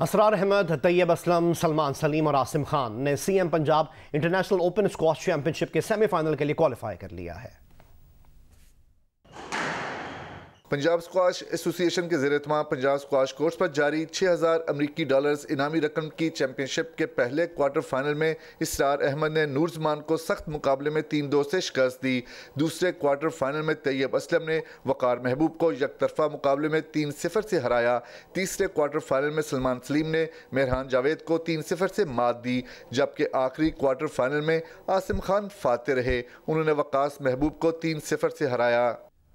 असरार अहमद तैयब असलम सलमान सलीम और आसिम खान ने CM Punjab international open squash championship के सेमीफाइनल के लिए क्वालिफाई कर लिया है पंजाब स्क्वाश एसोसिएशन के जेर तमाम पंजाब स्क्वाश कोर्स पर जारी 6000 अमरीकी डॉलर्स इनामी रकम की चैंपियनशिप के पहले क्वार्टर फाइनल में इसरार अहमद ने नूरजमान को सख्त मुकाबले में तीन दो से शिकस्त दी दूसरे क्वार्टर फाइनल में तैयब असलम ने वक़ार महबूब को यकतरफा मुकाबले में तीन सिफर से हराया तीसरे क्वार्टर फाइनल में सलमान सलीम ने मेहरान जावेद को तीन सिफर से मात दी जबकि आखिरी क्वार्टर फाइनल में आसिम खान फाते रहे उन्होंने वकास महबूब को तीन सिफर से हराया